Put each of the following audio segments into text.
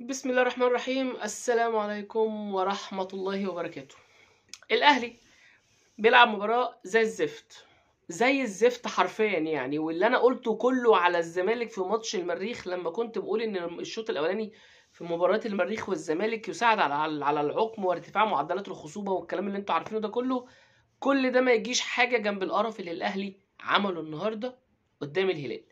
بسم الله الرحمن الرحيم السلام عليكم ورحمة الله وبركاته الأهلي بيلعب مباراة زي الزفت زي الزفت حرفيا يعني واللي أنا قلته كله على الزمالك في ماتش المريخ لما كنت بقول إن الشوط الأولاني في مباراة المريخ والزمالك يساعد على على العقم وارتفاع معدلات الخصوبة والكلام اللي انتوا عارفينه ده كله كل ده ما يجيش حاجة جنب القرف اللي الأهلي عمله النهاردة قدام الهلال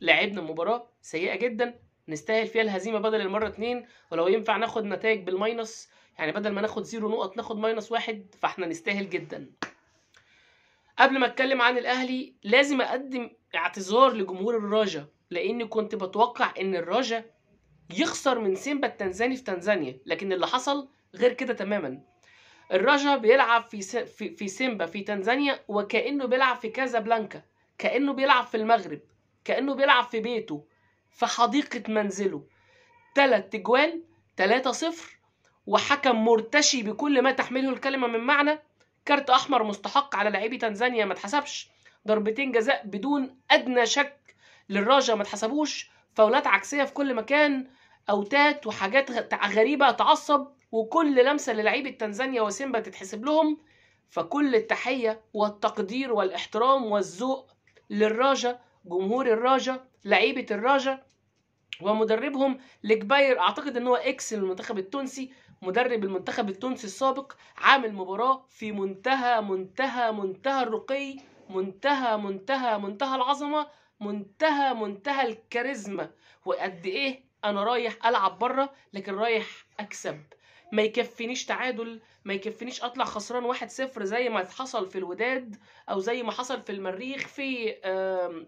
لعبنا مباراة سيئة جدا نستاهل فيها الهزيمه بدل المره اتنين ولو ينفع ناخد نتائج بالماينس يعني بدل ما ناخد زيرو نقط ناخد ماينس واحد فاحنا نستاهل جدا قبل ما اتكلم عن الاهلي لازم اقدم اعتذار لجمهور الراجا لاني كنت بتوقع ان الراجا يخسر من سيمبا التنزاني في تنزانيا لكن اللي حصل غير كده تماما الراجا بيلعب في في سيمبا في تنزانيا وكانه بيلعب في كازابلانكا كانه بيلعب في المغرب كانه بيلعب في بيته في حديقة منزله تلات تجوان تلاتة صفر وحكم مرتشي بكل ما تحمله الكلمة من معنى كارت أحمر مستحق على لاعبي تنزانيا ما اتحسبش ضربتين جزاء بدون أدنى شك للراجا ما اتحسبوش فاولات عكسية في كل مكان أوتات وحاجات غريبة تعصب وكل لمسة للعيبة تنزانيا وسيمبا تتحسب لهم فكل التحية والتقدير والاحترام والذوق للراجا جمهور الراجا لعيبه الراجا ومدربهم لكباير اعتقد ان هو اكس المنتخب التونسي مدرب المنتخب التونسي السابق عامل مباراه في منتهى منتهى منتهى الرقي منتهى منتهى منتهى العظمه منتهى منتهى الكاريزما وقد ايه انا رايح العب بره لكن رايح اكسب ما يكفينيش تعادل ما يكفينيش اطلع خسران 1-0 زي ما حصل في الوداد او زي ما حصل في المريخ في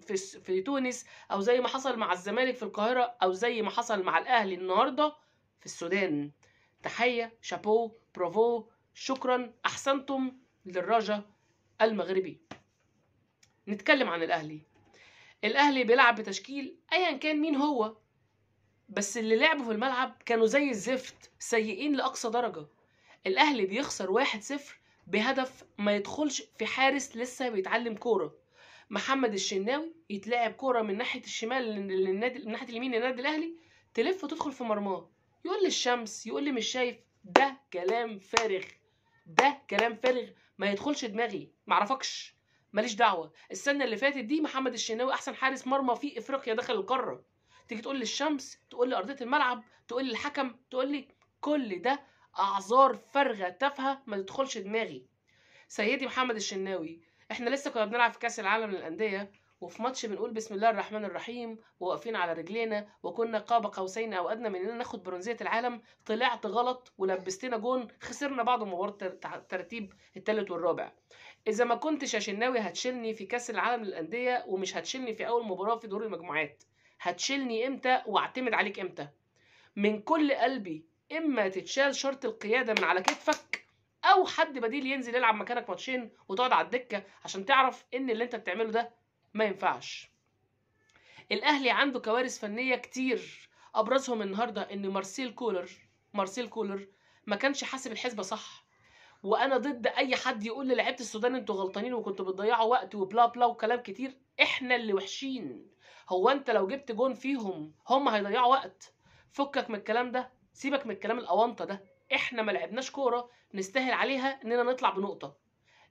في في تونس او زي ما حصل مع الزمالك في القاهره او زي ما حصل مع الاهلي النهارده في السودان تحيه شابو برافو شكرا احسنتم للرجا المغربي نتكلم عن الاهلي الاهلي بيلعب بتشكيل ايا كان مين هو بس اللي لعبوا في الملعب كانوا زي الزفت سيئين لأقصى درجة الأهلي بيخسر واحد صفر بهدف ما يدخلش في حارس لسه بيتعلم كورة محمد الشناوي يتلعب كورة من ناحية الشمال للنادي من ناحية اليمين للنادي الأهلي تلف وتدخل في مرماه يقول لي الشمس يقول لي مش شايف ده كلام فارغ ده كلام فارغ ما يدخلش دماغي معرفكش ماليش دعوه السنه اللي فاتت دي محمد الشناوي احسن حارس مرمى في افريقيا دخل القاره تيجي تقول للشمس تقول لارضيه الملعب تقول للحكم تقول لي كل ده اعذار فارغه تافهه ما تدخلش دماغي سيدي محمد الشناوي احنا لسه كنا بنلعب في كاس العالم للانديه وفي ماتش بنقول بسم الله الرحمن الرحيم وواقفين على رجلينا وكنا قاب قوسين او ادنى من اننا ناخد برونزيه العالم طلعت غلط ولبستنا جون خسرنا بعض مباراه ترتيب الثالث والرابع اذا ما كنتش يا شناوي هتشيلني في كاس العالم للانديه ومش هتشيلني في اول مباراه في دور المجموعات هتشيلني امتى واعتمد عليك امتى من كل قلبي اما تتشال شرط القياده من على كتفك او حد بديل ينزل يلعب مكانك ماتشين وتقعد على الدكه عشان تعرف ان اللي انت بتعمله ده ما ينفعش الاهلي عنده كوارث فنيه كتير ابرزهم النهارده ان مارسيل كولر مارسيل كولر ما كانش حاسب الحسبه صح وانا ضد اي حد يقول للعيبه السودان انتوا غلطانين وكنتوا بتضيعوا وقت وبلا بلا وكلام كتير احنا اللي وحشين هو انت لو جبت جون فيهم هم هيضيعوا وقت فكك من الكلام ده سيبك من الكلام الاونطه ده احنا ما لعبناش كوره نستاهل عليها اننا نطلع بنقطه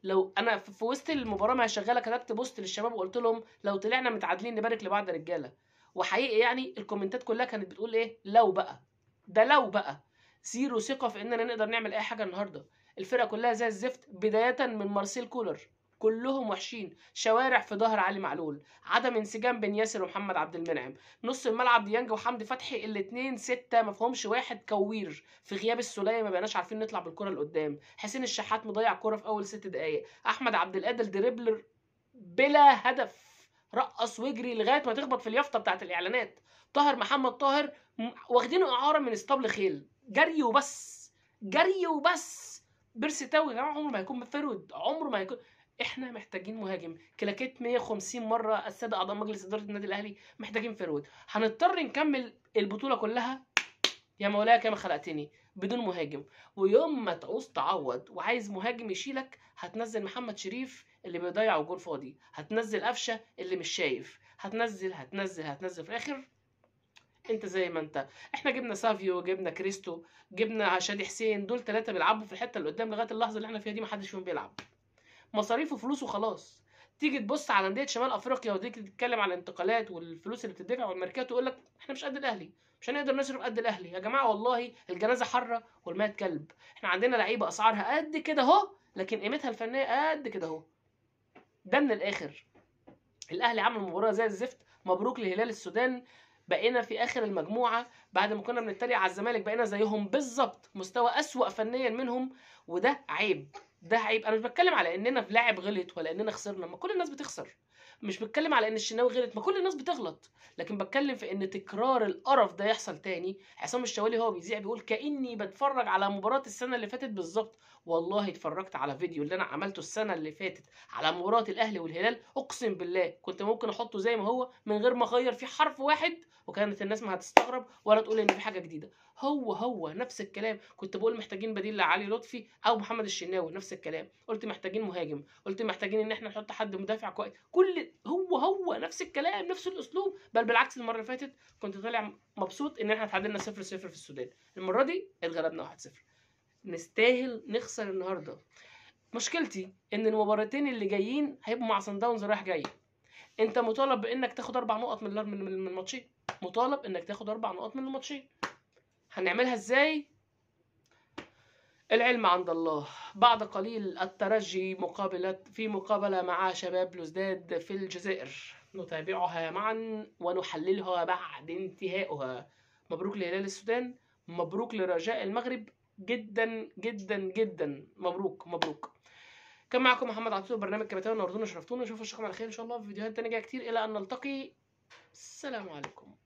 لو انا في وسط المباراه ما شغاله كتبت بوست للشباب وقلت لهم لو طلعنا متعادلين نبارك لبعض رجاله وحقيقي يعني الكومنتات كلها كانت بتقول ايه لو بقى ده لو بقى زيرو ثقه في اننا نقدر نعمل اي حاجه النهارده الفرقه كلها زي الزفت بدايه من مارسيل كولر كلهم وحشين شوارع في ظهر علي معلول عدم انسجام بين ياسر ومحمد عبد المنعم نص الملعب ديانج وحمدي فتحي الاثنين ستة ما فيهمش واحد كوير في غياب السوليه ما بقناش عارفين نطلع بالكره لقدام حسين الشحات مضيع كره في اول ست دقائق احمد عبد القادر دريبلر بلا هدف رقص ويجري لغايه ما تخبط في اليافطه بتاعت الاعلانات طاهر محمد طاهر واخدينه اعاره من اسطبل خيل جري وبس جري وبس بيرسي يا جماعه عمره ما هيكون بفيرود عمره ما هيكون احنا محتاجين مهاجم كلاكيت 150 مره الساده اعضاء مجلس اداره النادي الاهلي محتاجين فيرود هنضطر نكمل البطوله كلها يا مولاي كما خلقتني بدون مهاجم ويوم ما تعوز تعوض وعايز مهاجم يشيلك هتنزل محمد شريف اللي بيضيع وجول فاضي هتنزل قفشه اللي مش شايف هتنزل هتنزل هتنزل في الاخر انت زي ما انت احنا جبنا سافيو جبنا كريستو جبنا شادي حسين دول ثلاثه بيلعبوا في الحته اللي قدام لغايه اللحظه اللي احنا فيها دي ما حدش فيهم بيلعب مصاريف وفلوس وخلاص تيجي تبص على انديه شمال افريقيا وتيجي تتكلم على الانتقالات والفلوس اللي بتدفع والماركات تقول لك احنا مش قد الاهلي مش هنقدر نصرف قد الاهلي يا جماعه والله الجنازه حره والميت كلب احنا عندنا لعيبه اسعارها قد كده اهو لكن قيمتها الفنيه قد كده اهو ده من الاخر الاهلي عمل مباراه زي الزفت مبروك لهلال السودان بقينا في اخر المجموعه بعد ما كنا بنتريق على الزمالك بقينا زيهم بالظبط مستوى اسوا فنيا منهم وده عيب ده عيب انا مش بتكلم على اننا في لاعب غلط ولا اننا خسرنا ما كل الناس بتخسر مش بتكلم على ان الشناوي غلط ما كل الناس بتغلط لكن بتكلم في ان تكرار القرف ده يحصل تاني حسام الشوالي هو بيذيع بيقول كاني بتفرج على مباراه السنه اللي فاتت بالظبط والله اتفرجت على فيديو اللي انا عملته السنه اللي فاتت على مباراه الاهلي والهلال اقسم بالله كنت ممكن احطه زي ما هو من غير ما اغير فيه حرف واحد وكانت الناس ما هتستغرب ولا تقول ان في حاجه جديده هو هو نفس الكلام كنت بقول محتاجين بديل لعلي لطفي او محمد الشناوي نفس الكلام قلت محتاجين مهاجم قلت محتاجين ان احنا نحط حد مدافع كويس كل فاتت هو هو نفس الكلام نفس الاسلوب بل بالعكس المره اللي فاتت كنت طالع مبسوط ان احنا اتعادلنا 0 0 في السودان المره دي اتغلبنا 1 0 نستاهل نخسر النهارده مشكلتي ان المباراتين اللي جايين هيبقوا مع سان داونز رايح جاي انت مطالب بانك تاخد اربع نقط من من الماتشين مطالب انك تاخد اربع نقط من الماتشين هنعملها ازاي العلم عند الله بعد قليل الترجي مقابلة في مقابلة مع شباب لوزداد في الجزائر نتابعها معا ونحللها بعد انتهائها مبروك لهلال السودان مبروك لرجاء المغرب جدا جدا جدا مبروك مبروك كان معكم محمد عطيتو برنامج كباتاوي نورتونا شرفتونا ونشوفكم على خير ان شاء الله في فيديوهات تانية جايه كتير الى ان نلتقي السلام عليكم